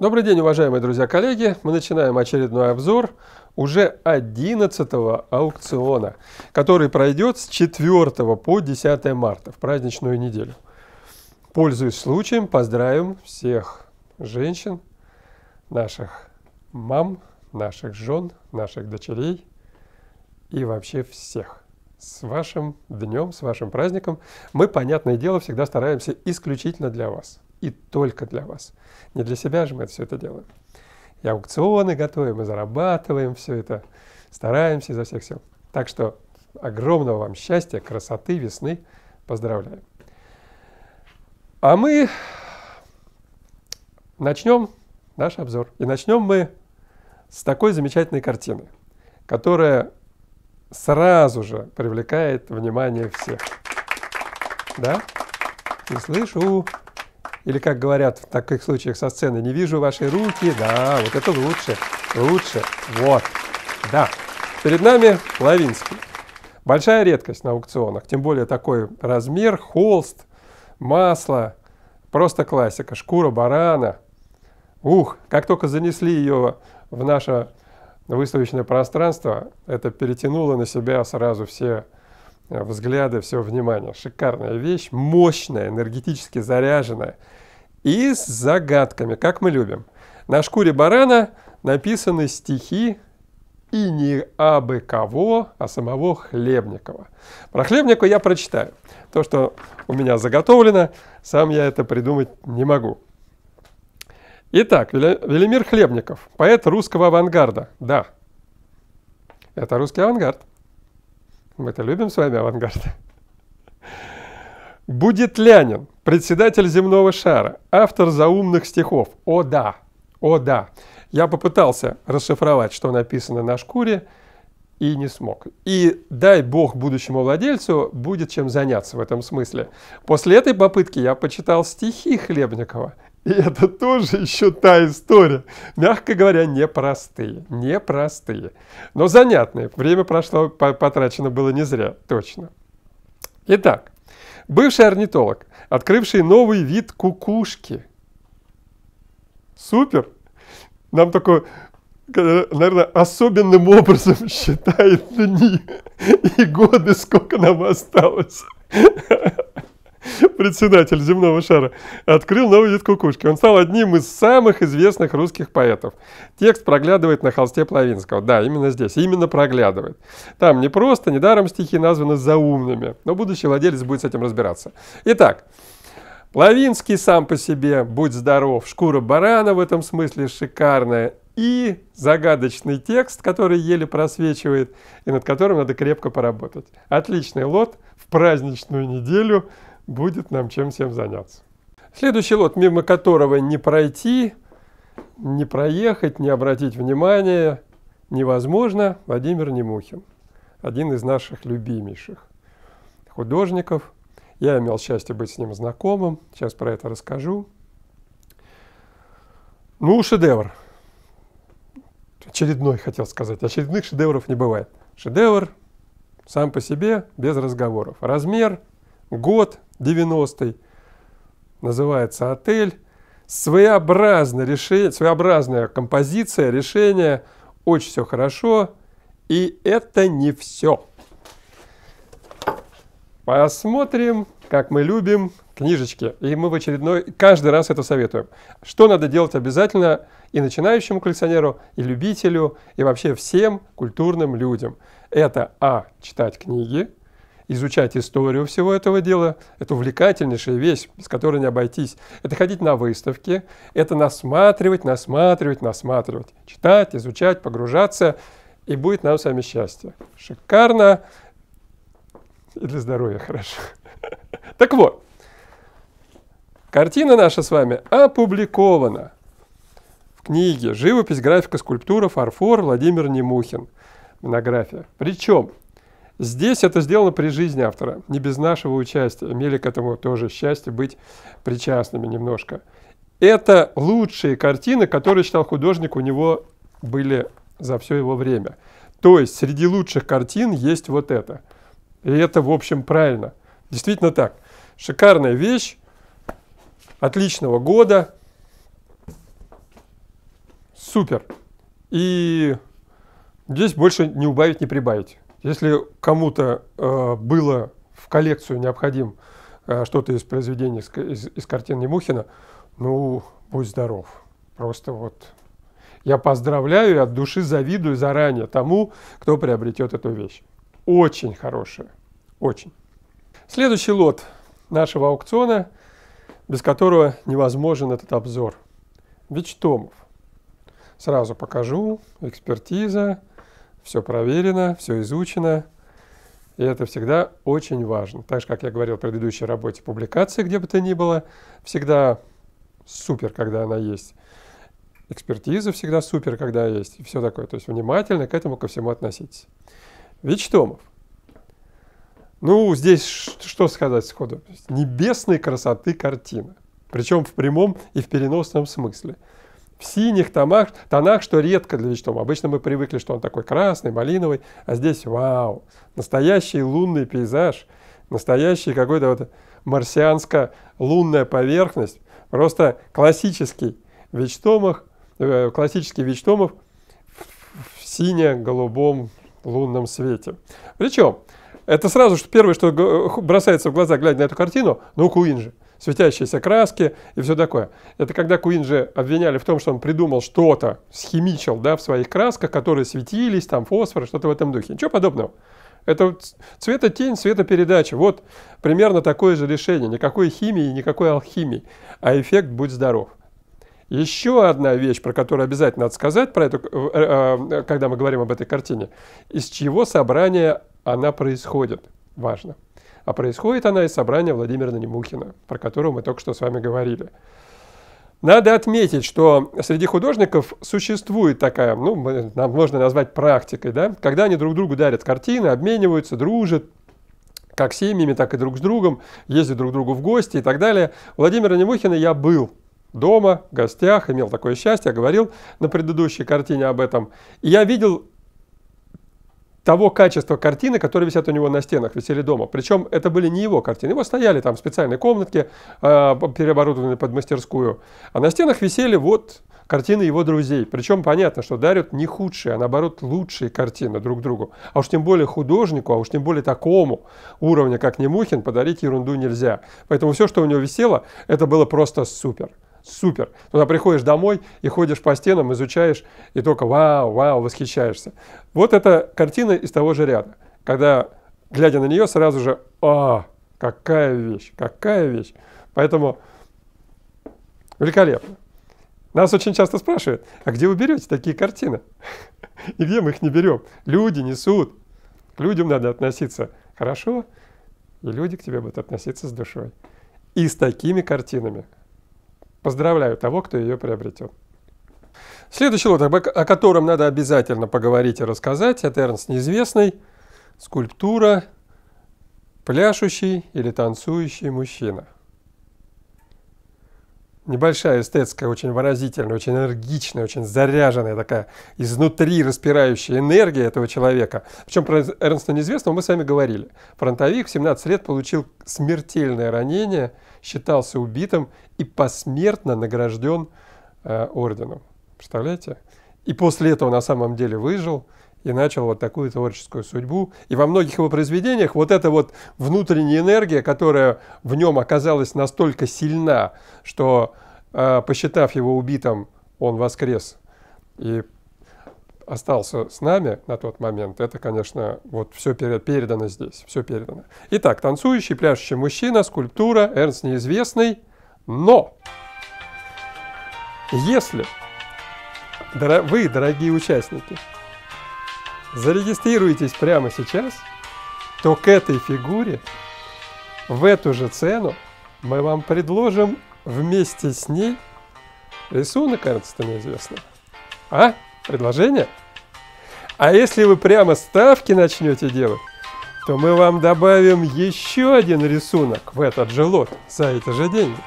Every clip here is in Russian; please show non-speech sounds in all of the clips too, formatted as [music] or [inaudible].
Добрый день, уважаемые друзья-коллеги! Мы начинаем очередной обзор уже 11 аукциона, который пройдет с 4 по 10 марта, в праздничную неделю. Пользуясь случаем, поздравим всех женщин, наших мам, наших жен, наших дочерей и вообще всех. С вашим днем, с вашим праздником. Мы, понятное дело, всегда стараемся исключительно для вас – и только для вас. Не для себя же мы это все это делаем. И аукционы готовим, и зарабатываем все это, стараемся изо всех сил. Так что огромного вам счастья, красоты, весны. Поздравляю. А мы начнем наш обзор. И начнем мы с такой замечательной картины, которая сразу же привлекает внимание всех. Да? Не слышу. Или, как говорят в таких случаях со сцены, не вижу ваши руки. Да, вот это лучше, лучше. Вот, да. Перед нами Лавинский. Большая редкость на аукционах, тем более такой размер, холст, масло, просто классика, шкура барана. Ух, как только занесли ее в наше выставочное пространство, это перетянуло на себя сразу все взгляды, все внимание. Шикарная вещь, мощная, энергетически заряженная и с загадками, как мы любим. На шкуре барана написаны стихи и не абы кого, а самого Хлебникова. Про Хлебникова я прочитаю. То, что у меня заготовлено, сам я это придумать не могу. Итак, Велимир Хлебников, поэт русского авангарда. Да, это русский авангард. Мы-то любим с вами авангард. Будет Лянин, председатель земного шара, автор заумных стихов. О да, о да. Я попытался расшифровать, что написано на шкуре, и не смог. И дай бог будущему владельцу будет чем заняться в этом смысле. После этой попытки я почитал стихи Хлебникова и это тоже еще та история. Мягко говоря, непростые, непростые, но занятные. Время прошло, потрачено было не зря, точно. Итак, бывший орнитолог, открывший новый вид кукушки. Супер! Нам такое э, наверное, особенным образом считает дни и годы, сколько нам осталось. [laughs] председатель земного шара, открыл новый вид кукушки. Он стал одним из самых известных русских поэтов. Текст проглядывает на холсте Плавинского. Да, именно здесь, именно проглядывает. Там не просто, недаром стихи названы заумными, но будущий владелец будет с этим разбираться. Итак, Плавинский сам по себе, будь здоров, шкура барана в этом смысле шикарная. И загадочный текст, который еле просвечивает и над которым надо крепко поработать. Отличный лот в праздничную неделю – будет нам чем всем заняться. Следующий лот, мимо которого не пройти, не проехать, не обратить внимания невозможно, Владимир Немухин. Один из наших любимейших художников. Я имел счастье быть с ним знакомым, сейчас про это расскажу. Ну, шедевр. Очередной, хотел сказать. Очередных шедевров не бывает. Шедевр сам по себе, без разговоров. Размер – год 90-й, называется «Отель». Своеобразное решение, своеобразная композиция, решение, очень все хорошо, и это не все. Посмотрим, как мы любим книжечки. И мы в очередной, каждый раз это советуем. Что надо делать обязательно и начинающему коллекционеру, и любителю, и вообще всем культурным людям. Это А. Читать книги изучать историю всего этого дела. Это увлекательнейшая вещь, без которой не обойтись. Это ходить на выставки, это насматривать, насматривать, насматривать. Читать, изучать, погружаться, и будет нам с вами счастье. Шикарно и для здоровья хорошо. [laughs] Так вот, картина наша с вами опубликована в книге «Живопись, графика, скульптура, фарфор» Владимир Немухин. Монография. Причем Здесь это сделано при жизни автора, не без нашего участия. Имели к этому тоже счастье быть причастными немножко. Это лучшие картины, которые, считал художник, у него были за все его время. То есть среди лучших картин есть вот это. И это, в общем, правильно. Действительно так. Шикарная вещь, отличного года. Супер. И здесь больше не убавить, не прибавить. Если кому-то э, было в коллекцию необходим э, что-то из произведений, из, из картин Немухина, ну, будь здоров. Просто вот я поздравляю и от души завидую заранее тому, кто приобретет эту вещь. Очень хорошая, очень. Следующий лот нашего аукциона, без которого невозможен этот обзор. Вечтомов. Сразу покажу, экспертиза, все проверено, все изучено, и это всегда очень важно. Так же, как я говорил в предыдущей работе, публикации, где бы то ни было, всегда супер, когда она есть. Экспертиза всегда супер, когда есть. И все такое. То есть внимательно к этому ко всему относитесь. Вичтомов. Ну, здесь что сказать сходу? Небесной красоты картина. Причем в прямом и в переносном смысле в синих тонах, тонах, что редко для Вичтома. Обычно мы привыкли, что он такой красный, малиновый, а здесь вау, настоящий лунный пейзаж, настоящий какой-то вот марсианская лунная поверхность, просто классический Вичтомах, э, классический Вечтомов в сине-голубом лунном свете. Причем, это сразу что первое, что э, бросается в глаза, глядя на эту картину, ну Куин же светящиеся краски и все такое. Это когда Куинджи обвиняли в том, что он придумал что-то, схимичил да, в своих красках, которые светились, там фосфор, что-то в этом духе. Ничего подобного. Это цветотень, цветопередача. Вот примерно такое же решение. Никакой химии, никакой алхимии. А эффект будь здоров. Еще одна вещь, про которую обязательно надо сказать, про эту, э, э, э, когда мы говорим об этой картине, из чего собрание она происходит. Важно. А происходит она из собрания Владимира Немухина, про которого мы только что с вами говорили. Надо отметить, что среди художников существует такая, ну, нам можно назвать практикой, да, когда они друг другу дарят картины, обмениваются, дружат, как семьями, так и друг с другом, ездят друг к другу в гости и так далее. Владимира Немухина я был дома, в гостях, имел такое счастье, говорил на предыдущей картине об этом. И я видел того качества картины, которые висят у него на стенах, висели дома. Причем это были не его картины. Его стояли там в специальной комнатке, э, переоборудованной под мастерскую. А на стенах висели вот картины его друзей. Причем понятно, что дарят не худшие, а наоборот лучшие картины друг другу. А уж тем более художнику, а уж тем более такому уровня, как Немухин, подарить ерунду нельзя. Поэтому все, что у него висело, это было просто супер супер. Туда приходишь домой и ходишь по стенам, изучаешь, и только вау, вау, восхищаешься. Вот эта картина из того же ряда, когда, глядя на нее, сразу же, а, какая вещь, какая вещь. Поэтому великолепно. Нас очень часто спрашивают, а где вы берете такие картины? [laughs] И где мы их не берем? Люди несут. К людям надо относиться хорошо, и люди к тебе будут относиться с душой. И с такими картинами Поздравляю того, кто ее приобретет. Следующий лот, о котором надо обязательно поговорить и рассказать, это Эрнст Неизвестный, скульптура «Пляшущий или танцующий мужчина» небольшая эстетская, очень выразительная, очень энергичная, очень заряженная такая, изнутри распирающая энергия этого человека. Причем про Эрнста Неизвестного мы с вами говорили. Фронтовик в 17 лет получил смертельное ранение, считался убитым и посмертно награжден э, орденом. Представляете? И после этого на самом деле выжил – и начал вот такую творческую судьбу. И во многих его произведениях вот эта вот внутренняя энергия, которая в нем оказалась настолько сильна, что, э, посчитав его убитым, он воскрес и остался с нами на тот момент, это, конечно, вот все передано здесь, все передано. Итак, танцующий, пляшущий мужчина, скульптура, Эрнст неизвестный, но если вы, дорогие участники, зарегистрируетесь прямо сейчас, то к этой фигуре в эту же цену мы вам предложим вместе с ней рисунок кажется, Эрнстона известно. А? Предложение? А если вы прямо ставки начнете делать, то мы вам добавим еще один рисунок в этот же лот за эти же деньги.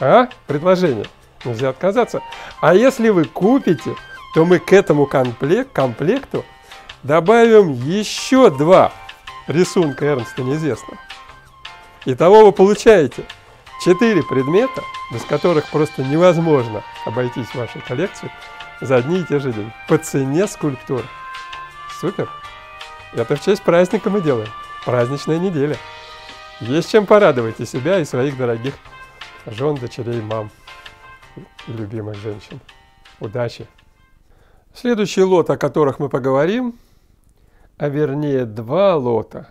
А? Предложение. Нельзя отказаться. А если вы купите, то мы к этому комплект, комплекту добавим еще два рисунка Эрнста неизвестно. Итого вы получаете четыре предмета, без которых просто невозможно обойтись в вашей коллекции за одни и те же деньги. По цене скульптуры. Супер! Это в честь праздника мы делаем. Праздничная неделя. Есть чем порадовать и себя, и своих дорогих жен, дочерей, мам любимых женщин. Удачи! Следующий лот, о которых мы поговорим, а вернее два лота,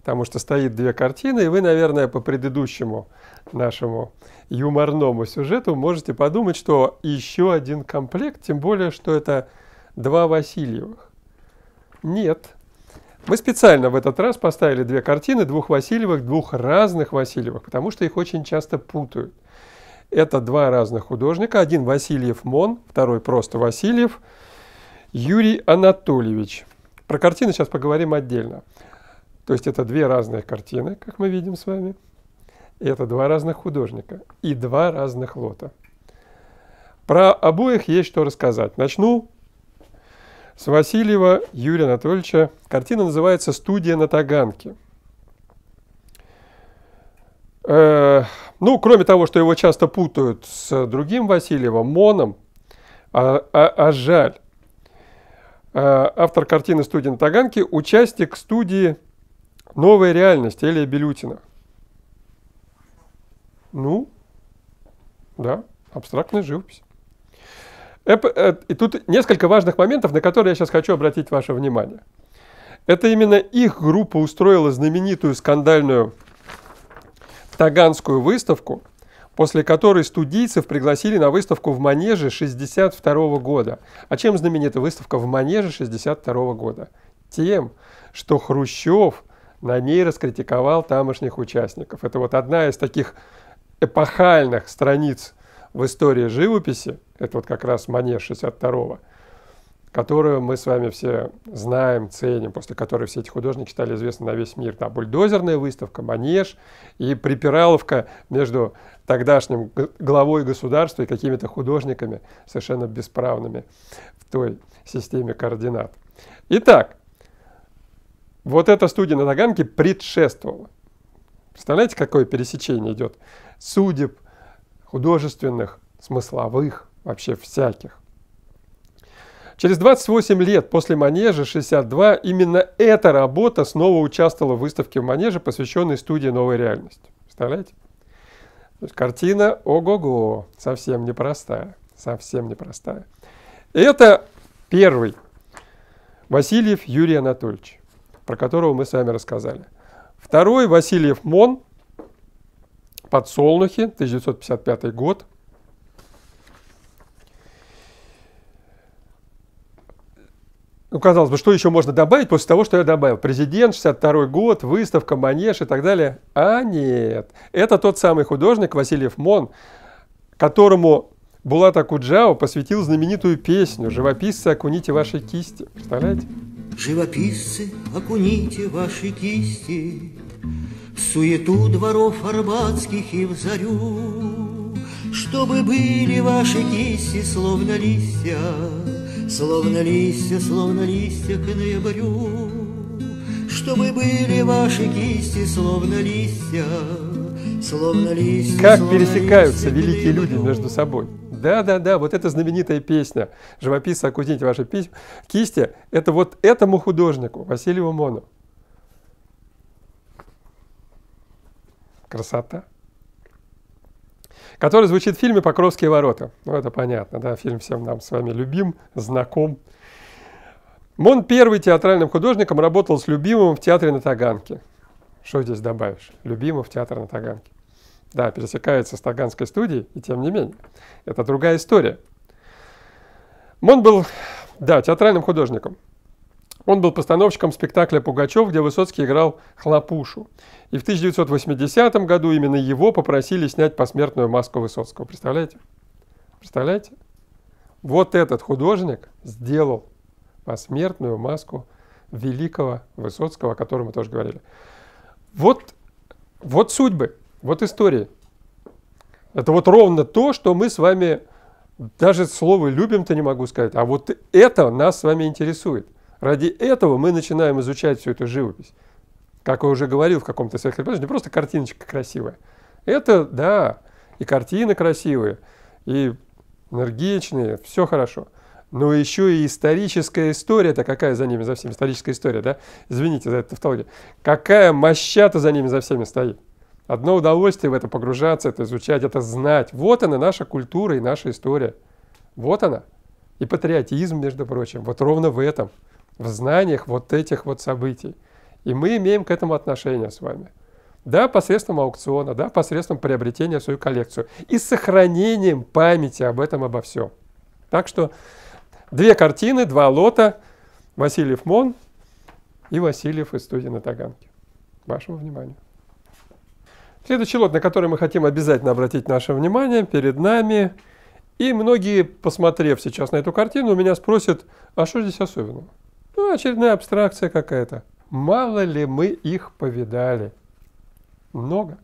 потому что стоит две картины, и вы, наверное, по предыдущему нашему юморному сюжету можете подумать, что еще один комплект, тем более, что это два Васильевых. Нет. Мы специально в этот раз поставили две картины двух Васильевых, двух разных Васильевых, потому что их очень часто путают. Это два разных художника. Один Васильев Мон, второй просто Васильев – Юрий Анатольевич. Про картины сейчас поговорим отдельно. То есть это две разные картины, как мы видим с вами. И это два разных художника и два разных лота. Про обоих есть что рассказать. Начну с Васильева Юрия Анатольевича. Картина называется «Студия на Таганке». Э, ну, кроме того, что его часто путают с другим Васильевым, Моном, а, а, а жаль, Э, автор картины студии на Таганке, участник студии «Новая реальность» Элия Белютина. Ну, да, абстрактная живопись. Э, и тут несколько важных моментов, на которые я сейчас хочу обратить ваше внимание. Это именно их группа устроила знаменитую скандальную таганскую выставку – после которой студийцев пригласили на выставку в Манеже 1962 года. А чем знаменита выставка в Манеже 1962 года? Тем, что Хрущев на ней раскритиковал тамошних участников. Это вот одна из таких эпохальных страниц в истории живописи, это вот как раз Манеж 62-го, которую мы с вами все знаем, ценим, после которой все эти художники стали известны на весь мир. Там бульдозерная выставка, манеж и припираловка между тогдашним главой государства и какими-то художниками, совершенно бесправными в той системе координат. Итак, вот эта студия на Таганке предшествовала. Представляете, какое пересечение идет судеб, художественных, смысловых, вообще всяких. Через 28 лет после «Манежа 62» именно эта работа снова участвовала в выставке в «Манеже», посвященной студии «Новая реальность». Представляете? То есть картина ого-го, совсем непростая, совсем непростая. Это первый Васильев Юрий Анатольевич, про которого мы с вами рассказали. Второй Васильев Мон, «Подсолнухи», 1955 год – Ну, казалось бы, что еще можно добавить после того, что я добавил? Президент, 62 год, выставка, манеж и так далее. А нет, это тот самый художник Васильев Мон, которому Булат Акуджао посвятил знаменитую песню «Живописцы, окуните ваши кисти». Представляете? Живописцы, окуните ваши кисти В суету дворов арбатских и в зарю Чтобы были ваши кисти, словно листья Словно листья, словно листья к ноябрю, Чтобы были ваши кисти, словно листья, словно листья. Как словно пересекаются листья великие люди между собой. Да-да-да, вот эта знаменитая песня «Живописцы, окутите ваши письма». Кисти – это вот этому художнику, Василию Мону. Красота который звучит в фильме «Покровские ворота». Ну, это понятно, да, фильм всем нам с вами любим, знаком. Мон первый театральным художником работал с Любимым в театре на Таганке. Что здесь добавишь? Любимым в театре на Таганке. Да, пересекается с Таганской студией, и тем не менее. Это другая история. Мон был, да, театральным художником. Он был постановщиком спектакля «Пугачев», где Высоцкий играл хлопушу. И в 1980 году именно его попросили снять посмертную маску Высоцкого. Представляете? Представляете? Вот этот художник сделал посмертную маску великого Высоцкого, о котором мы тоже говорили. Вот, вот судьбы, вот истории. Это вот ровно то, что мы с вами, даже слово «любим»-то не могу сказать, а вот это нас с вами интересует. Ради этого мы начинаем изучать всю эту живопись. Как я уже говорил в каком-то своих репортажах, не просто картиночка красивая. Это, да, и картины красивые, и энергичные, все хорошо. Но еще и историческая история это какая за ними, за всеми, историческая история, да? Извините за это тавтологию. Какая моща-то за ними, за всеми стоит. Одно удовольствие в это погружаться, это изучать, это знать. Вот она наша культура и наша история. Вот она. И патриотизм, между прочим, вот ровно в этом – в знаниях вот этих вот событий. И мы имеем к этому отношение с вами. Да, посредством аукциона, да, посредством приобретения в свою коллекцию. И сохранением памяти об этом, обо всем. Так что две картины, два лота. Васильев Мон и Васильев из студии на Таганке. Вашему вниманию. Следующий лот, на который мы хотим обязательно обратить наше внимание, перед нами. И многие, посмотрев сейчас на эту картину, у меня спросят, а что здесь особенного? Ну, очередная абстракция какая-то. Мало ли мы их повидали? Много.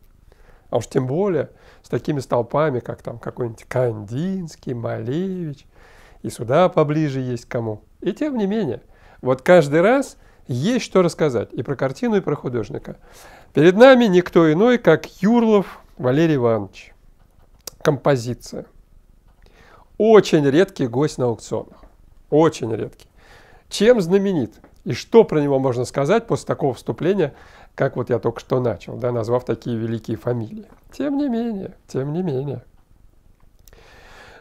А уж тем более с такими столпами, как там какой-нибудь Кандинский, Малевич. И сюда поближе есть кому. И тем не менее, вот каждый раз есть что рассказать и про картину, и про художника. Перед нами никто иной, как Юрлов Валерий Иванович. Композиция. Очень редкий гость на аукционах. Очень редкий. Чем знаменит? И что про него можно сказать после такого вступления, как вот я только что начал, да, назвав такие великие фамилии? Тем не менее, тем не менее.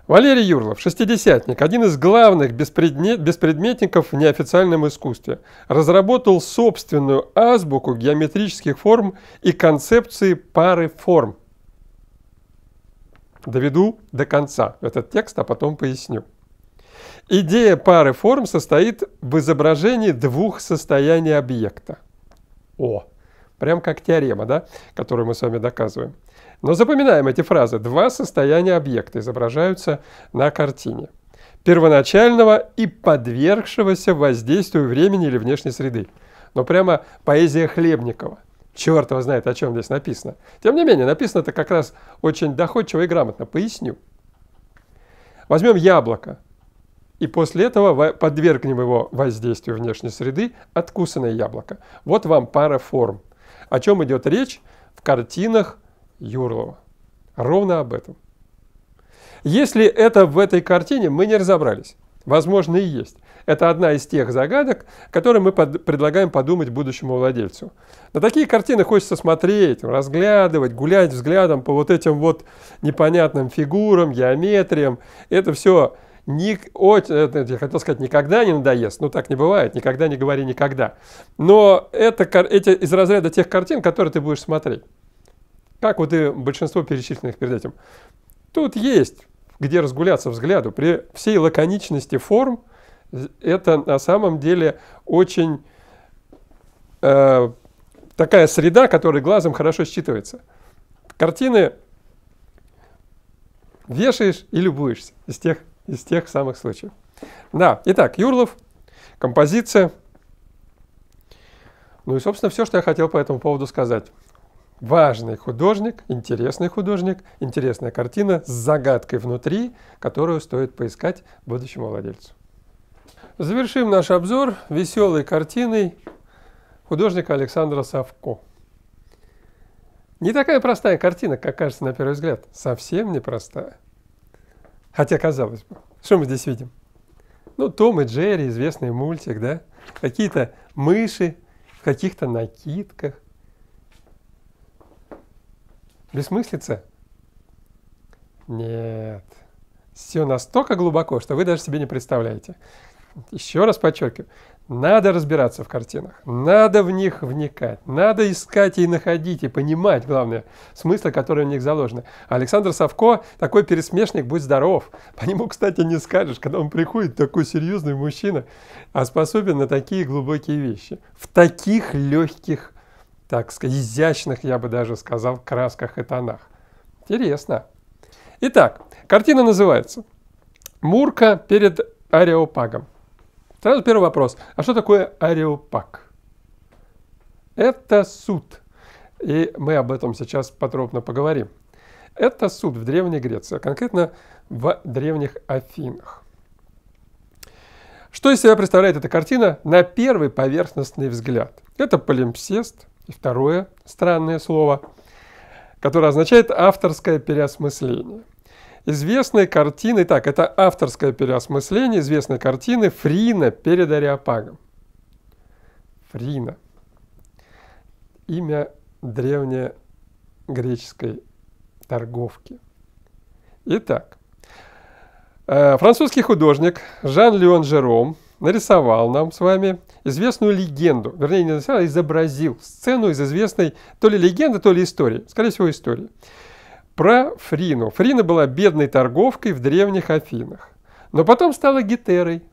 Валерий Юрлов, шестидесятник, один из главных беспредметников в неофициальном искусстве, разработал собственную азбуку геометрических форм и концепции пары форм. Доведу до конца этот текст, а потом поясню. Идея пары форм состоит в изображении двух состояний объекта. О, прям как теорема, да, которую мы с вами доказываем. Но запоминаем эти фразы. Два состояния объекта изображаются на картине. Первоначального и подвергшегося воздействию времени или внешней среды. Но прямо поэзия Хлебникова. Черт его знает, о чем здесь написано. Тем не менее, написано это как раз очень доходчиво и грамотно. Поясню. Возьмем яблоко и после этого подвергнем его воздействию внешней среды откусанное яблоко. Вот вам пара форм. О чем идет речь в картинах Юрлова. Ровно об этом. Если это в этой картине, мы не разобрались. Возможно, и есть. Это одна из тех загадок, которые мы под, предлагаем подумать будущему владельцу. На такие картины хочется смотреть, разглядывать, гулять взглядом по вот этим вот непонятным фигурам, геометриям. Это все ни, о, я хотел сказать, никогда не надоест, но ну, так не бывает, никогда не говори никогда. Но это эти, из разряда тех картин, которые ты будешь смотреть. Как вот и большинство перечисленных перед этим. Тут есть где разгуляться взгляду. При всей лаконичности форм это на самом деле очень э, такая среда, которая глазом хорошо считывается. Картины вешаешь и любуешься из тех, из тех самых случаев. Да, итак, Юрлов, композиция. Ну и, собственно, все, что я хотел по этому поводу сказать. Важный художник, интересный художник, интересная картина с загадкой внутри, которую стоит поискать будущему владельцу. Завершим наш обзор веселой картиной художника Александра Савко. Не такая простая картина, как кажется на первый взгляд. Совсем непростая. Хотя, казалось бы, что мы здесь видим? Ну, Том и Джерри, известный мультик, да? Какие-то мыши в каких-то накидках. Бессмыслица? Нет. Все настолько глубоко, что вы даже себе не представляете. Еще раз подчеркиваю, надо разбираться в картинах, надо в них вникать, надо искать и находить, и понимать, главное, смыслы, которые в них заложены. Александр Савко такой пересмешник, будь здоров. По нему, кстати, не скажешь, когда он приходит, такой серьезный мужчина, а способен на такие глубокие вещи. В таких легких, так сказать, изящных, я бы даже сказал, красках и тонах. Интересно. Итак, картина называется «Мурка перед Ареопагом». Сразу первый вопрос. А что такое ареопак? Это суд. И мы об этом сейчас подробно поговорим. Это суд в Древней Греции, а конкретно в Древних Афинах. Что из себя представляет эта картина на первый поверхностный взгляд? Это полимпсест, и второе странное слово, которое означает авторское переосмысление – известной картины, так, это авторское переосмысление известной картины Фрина перед Ариапагом. Фрина. Имя древней греческой торговки. Итак, э, французский художник Жан-Леон Жером нарисовал нам с вами известную легенду, вернее, не нарисовал, а изобразил сцену из известной то ли легенды, то ли истории, скорее всего, истории про Фрину. Фрина была бедной торговкой в древних Афинах, но потом стала гетерой.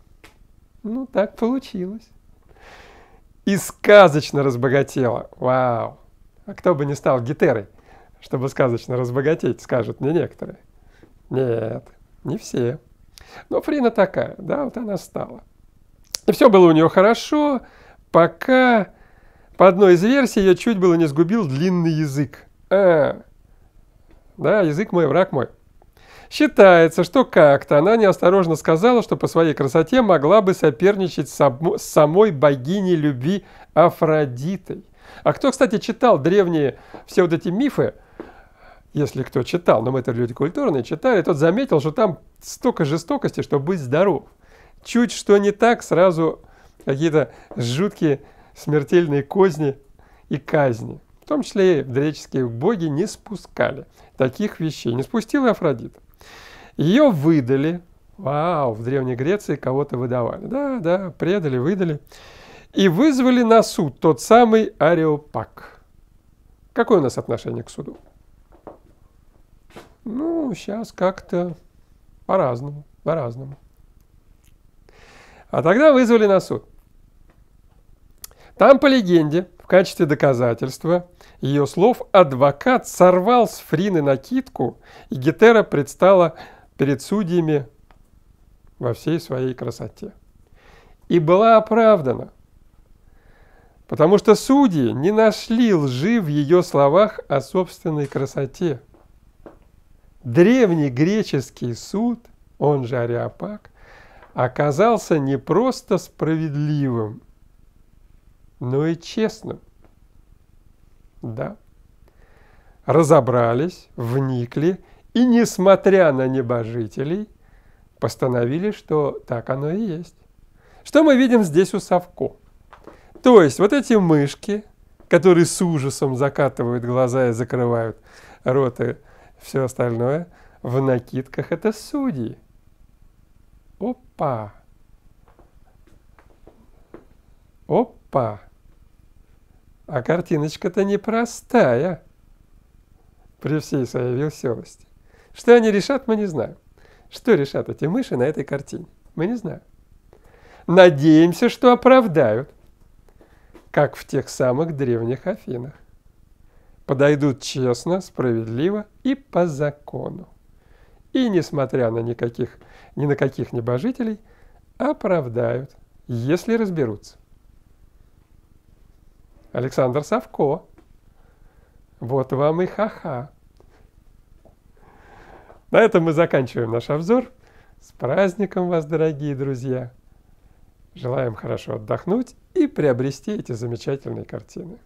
Ну, так получилось. И сказочно разбогатела. Вау! А кто бы не стал гетерой, чтобы сказочно разбогатеть, скажут мне некоторые. Нет, не все. Но Фрина такая, да, вот она стала. И все было у нее хорошо, пока по одной из версий ее чуть было не сгубил длинный язык. А, да, язык мой, враг мой. Считается, что как-то она неосторожно сказала, что по своей красоте могла бы соперничать с самой богиней любви Афродитой. А кто, кстати, читал древние все вот эти мифы, если кто читал, но мы это люди культурные, читали, тот заметил, что там столько жестокости, что быть здоров. Чуть что не так, сразу какие-то жуткие смертельные козни и казни в том числе и дреческие боги, не спускали таких вещей. Не спустила Афродита. Ее выдали. Вау, в Древней Греции кого-то выдавали. Да, да, предали, выдали. И вызвали на суд тот самый Ареопак. Какое у нас отношение к суду? Ну, сейчас как-то по-разному, по-разному. А тогда вызвали на суд. Там, по легенде, в качестве доказательства ее слов адвокат сорвал с Фрины накидку, и Гетера предстала перед судьями во всей своей красоте. И была оправдана, потому что судьи не нашли лжи в ее словах о собственной красоте. Древний греческий суд, он же Ариапак, оказался не просто справедливым – но ну и честным. Да. Разобрались, вникли и, несмотря на небожителей, постановили, что так оно и есть. Что мы видим здесь у Совко? То есть вот эти мышки, которые с ужасом закатывают глаза и закрывают рот и все остальное, в накидках это судьи. Опа! Опа! А картиночка-то непростая, при всей своей веселости. Что они решат, мы не знаем. Что решат эти мыши на этой картине, мы не знаем. Надеемся, что оправдают, как в тех самых древних Афинах. Подойдут честно, справедливо и по закону. И, несмотря на никаких, ни на каких небожителей, оправдают, если разберутся. Александр Савко. Вот вам и ха-ха. На этом мы заканчиваем наш обзор. С праздником вас, дорогие друзья! Желаем хорошо отдохнуть и приобрести эти замечательные картины.